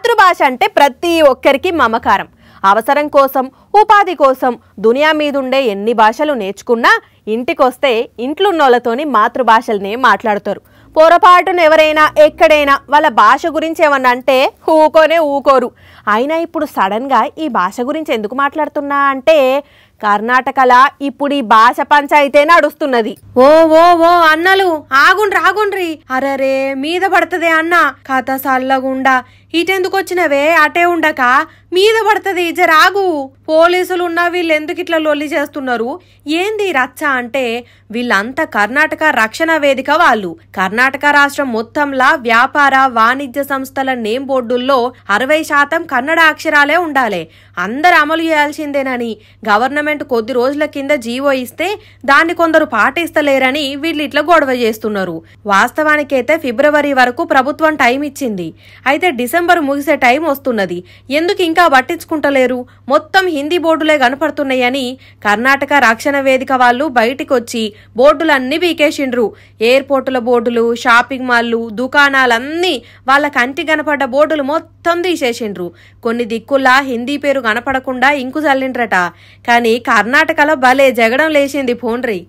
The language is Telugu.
మాతృభాష అంటే ప్రతి ఒక్కరికి మమకారం అవసరం కోసం ఉపాధి కోసం దునియా మీదుండే ఎన్ని భాషలు నేర్చుకున్నా ఇంటికొస్తే ఇంట్లోన్నోళ్లతోని మాతృభాషలనే మాట్లాడతారు పొరపాటును ఎవరైనా ఎక్కడైనా వాళ్ళ భాష గురించి ఏమన్నా అంటే ఊకోనే ఊకోరు అయినా ఇప్పుడు సడన్గా ఈ భాష గురించి ఎందుకు మాట్లాడుతున్నా అంటే కర్ణాటకలా ఇప్పుడు ఈ భాష పంచాయితే నడుస్తున్నది ఓ ఓ ఓ అన్నలు ఆగుండ్రి ఆగుండ్రి అరరే మీద పడుతుంది అన్న కథ సల్లగుండా ఇటెందుకు వచ్చినవే అటే ఉండక మీద పడుతుంది జరాగు పోలీసులు ఉన్న వీళ్ళు ఎందుకు ఇట్లా లొల్లి చేస్తున్నారు ఏంది రచ్చ అంటే వీళ్ళంతా కర్ణాటక రక్షణ వేదిక వాళ్ళు కర్ణాటక రాష్ట్రం మొత్తంలా వ్యాపార వాణిజ్య సంస్థల నేమ్ బోర్డుల్లో అరవై శాతం కన్నడ అక్షరాలే ఉండాలి అందరు అమలు చేయాల్సిందేనని గవర్నమెంట్ కొద్ది రోజుల కింద జీవో ఇస్తే దాన్ని కొందరు పాటిస్తలేరని వీళ్ళు ఇట్లా గొడవ చేస్తున్నారు వాస్తవానికైతే ఫిబ్రవరి వరకు ప్రభుత్వం టైం ఇచ్చింది అయితే డిసెంబర్ ముగిసే టైం వస్తున్నది ఎందుకు ఇంకా పట్టించుకుంటలేరు మొత్తం హిందీ బోర్డులే కనపడుతున్నాయని కర్ణాటక రక్షణ వేదిక వాళ్ళు బయటికొచ్చి బోర్డులన్నీ వీకేసిండ్రు ఎయిర్పోర్టుల బోర్డులు షాపింగ్ మాల్లు దుకాణాలన్నీ వాళ్ళ కంటి కనపడ్డ బోర్డులు మొత్తం తీసేసిండ్రు కొన్ని దిక్కుల్లా హిందీ పేరు కనపడకుండా ఇంకు చల్లిండ్రట కానీ కర్ణాటకలో భలే జగడం లేచింది రీ